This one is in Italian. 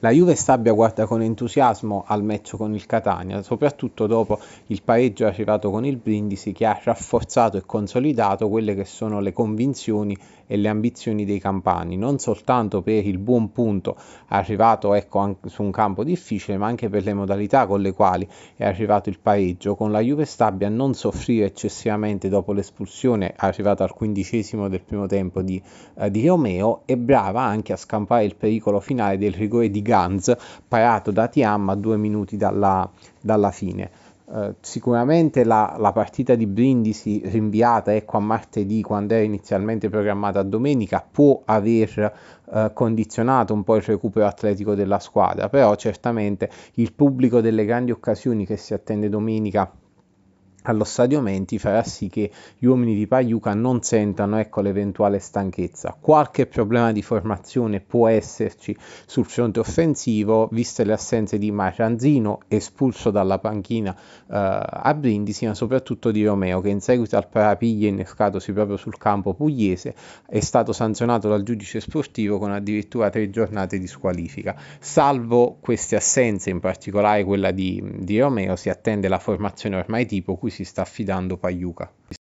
la Juve Stabia guarda con entusiasmo al match con il Catania, soprattutto dopo il pareggio arrivato con il Brindisi che ha rafforzato e consolidato quelle che sono le convinzioni e le ambizioni dei campani, non soltanto per il buon punto arrivato ecco, su un campo difficile, ma anche per le modalità con le quali è arrivato il pareggio, con la Juve Stabia a non soffrire eccessivamente dopo l'espulsione arrivata al quindicesimo del primo tempo di, eh, di Romeo e brava anche a scampare il pericolo finale del rigore di Guns parato da Tiam a due minuti dalla, dalla fine. Uh, sicuramente la, la, partita di Brindisi rinviata ecco a martedì quando era inizialmente programmata a domenica può aver uh, condizionato un po' il recupero atletico della squadra però certamente il pubblico delle grandi occasioni che si attende domenica allo stadio menti farà sì che gli uomini di Paiuca non sentano ecco, l'eventuale stanchezza. Qualche problema di formazione può esserci sul fronte offensivo, viste le assenze di Maranzino, espulso dalla panchina eh, a Brindisi, ma soprattutto di Romeo, che in seguito al parapiglia innescatosi proprio sul campo pugliese è stato sanzionato dal giudice sportivo con addirittura tre giornate di squalifica. Salvo queste assenze, in particolare quella di, di Romeo, si attende la formazione ormai tipo, cui si si sta affidando Pagliuca.